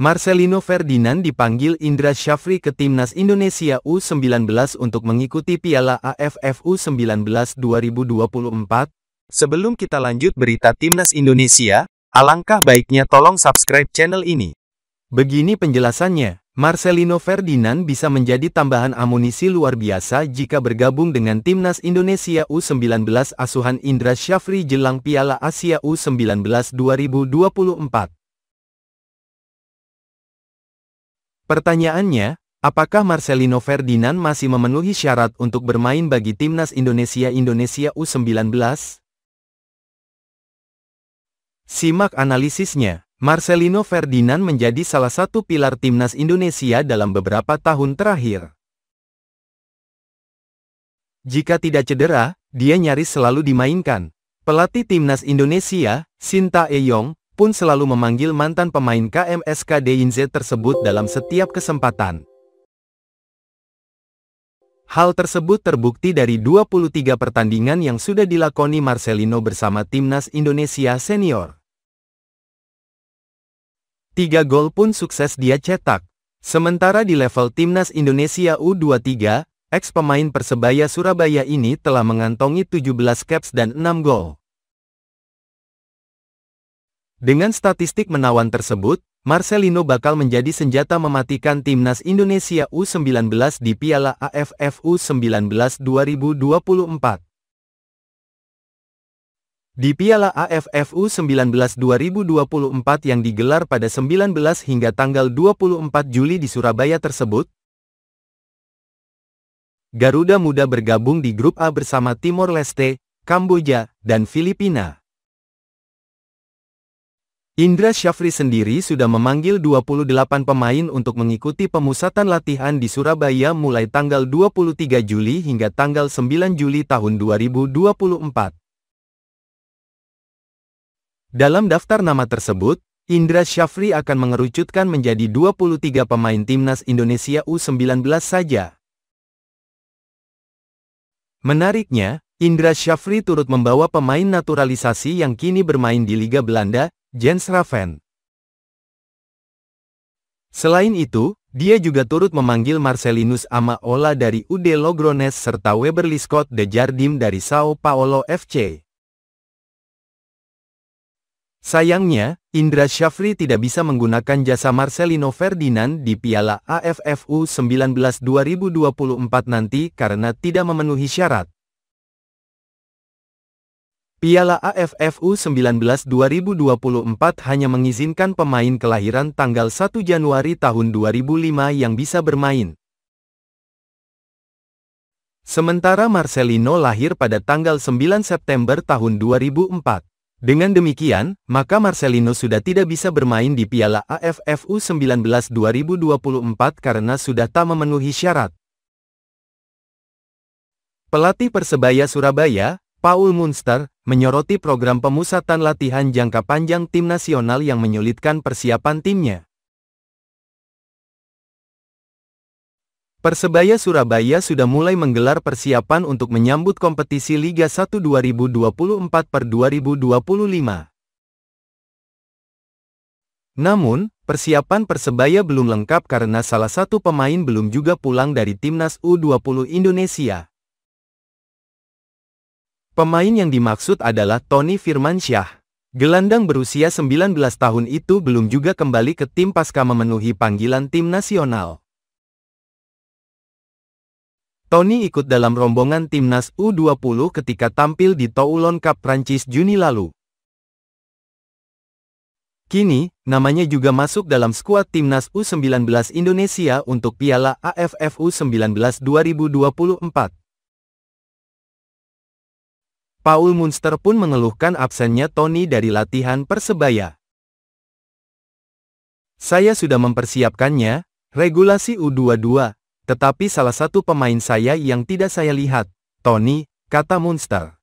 Marcelino Ferdinand dipanggil Indra Syafri ke Timnas Indonesia U19 untuk mengikuti Piala AFF U19 2024. Sebelum kita lanjut berita Timnas Indonesia, alangkah baiknya tolong subscribe channel ini. Begini penjelasannya, Marcelino Ferdinand bisa menjadi tambahan amunisi luar biasa jika bergabung dengan Timnas Indonesia U19 asuhan Indra Syafri jelang Piala Asia U19 2024. Pertanyaannya, apakah Marcelino Ferdinand masih memenuhi syarat untuk bermain bagi timnas Indonesia Indonesia U19? Simak analisisnya. Marcelino Ferdinand menjadi salah satu pilar timnas Indonesia dalam beberapa tahun terakhir. Jika tidak cedera, dia nyaris selalu dimainkan. Pelatih timnas Indonesia, Sinta Eyong, pun selalu memanggil mantan pemain KMSK Deinze tersebut dalam setiap kesempatan. Hal tersebut terbukti dari 23 pertandingan yang sudah dilakoni Marcelino bersama timnas Indonesia senior. Tiga gol pun sukses dia cetak. Sementara di level timnas Indonesia U23, ex pemain Persebaya Surabaya ini telah mengantongi 17 caps dan 6 gol. Dengan statistik menawan tersebut, Marcelino bakal menjadi senjata mematikan timnas Indonesia U19 di Piala AFF U19 2024. Di Piala AFF U19 2024 yang digelar pada 19 hingga tanggal 24 Juli di Surabaya tersebut, Garuda Muda bergabung di Grup A bersama Timor Leste, Kamboja, dan Filipina. Indra Syafri sendiri sudah memanggil 28 pemain untuk mengikuti pemusatan latihan di Surabaya mulai tanggal 23 Juli hingga tanggal 9 Juli tahun 2024. Dalam daftar nama tersebut, Indra Syafri akan mengerucutkan menjadi 23 pemain timnas Indonesia U19 saja. Menariknya, Indra Syafri turut membawa pemain naturalisasi yang kini bermain di Liga Belanda, Jens Raven. Selain itu, dia juga turut memanggil Marcelinus Amaola dari UD Logrones serta Weberly Scott de Jardim dari Sao Paulo FC. Sayangnya, Indra Syafri tidak bisa menggunakan jasa Marcelino Ferdinand di Piala AFF U19 2024 nanti karena tidak memenuhi syarat. Piala AFF U19 2024 hanya mengizinkan pemain kelahiran tanggal 1 Januari tahun 2005 yang bisa bermain. Sementara Marcelino lahir pada tanggal 9 September tahun 2004. Dengan demikian, maka Marcelino sudah tidak bisa bermain di Piala AFF U19 2024 karena sudah tak memenuhi syarat. Pelatih Persebaya Surabaya, Paul Munster, menyoroti program pemusatan latihan jangka panjang tim nasional yang menyulitkan persiapan timnya. Persebaya Surabaya sudah mulai menggelar persiapan untuk menyambut kompetisi Liga 1 2024 per 2025. Namun, persiapan Persebaya belum lengkap karena salah satu pemain belum juga pulang dari timnas U20 Indonesia. Pemain yang dimaksud adalah Tony Firmansyah. Gelandang berusia 19 tahun itu belum juga kembali ke tim pasca memenuhi panggilan tim nasional. Tony ikut dalam rombongan timnas U20 ketika tampil di Toulon Cup Prancis Juni lalu. Kini, namanya juga masuk dalam skuad timnas U19 Indonesia untuk Piala AFF U19 2024. Paul Munster pun mengeluhkan absennya Tony dari latihan Persebaya. Saya sudah mempersiapkannya, regulasi U22, tetapi salah satu pemain saya yang tidak saya lihat, Tony, kata Munster.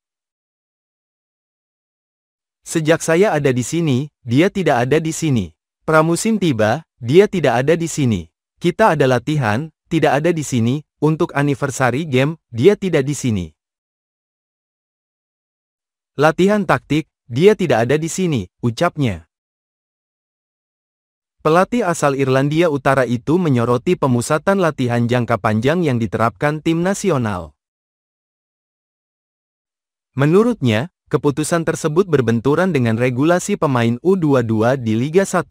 Sejak saya ada di sini, dia tidak ada di sini. Pramusim tiba, dia tidak ada di sini. Kita ada latihan, tidak ada di sini, untuk anniversary game, dia tidak di sini. Latihan taktik, dia tidak ada di sini, ucapnya. Pelatih asal Irlandia Utara itu menyoroti pemusatan latihan jangka panjang yang diterapkan tim nasional. Menurutnya, keputusan tersebut berbenturan dengan regulasi pemain U22 di Liga 1.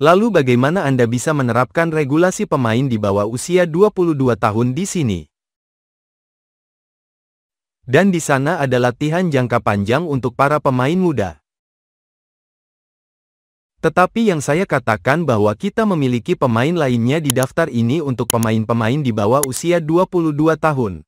Lalu bagaimana Anda bisa menerapkan regulasi pemain di bawah usia 22 tahun di sini? Dan di sana ada latihan jangka panjang untuk para pemain muda. Tetapi yang saya katakan bahwa kita memiliki pemain lainnya di daftar ini untuk pemain-pemain di bawah usia 22 tahun.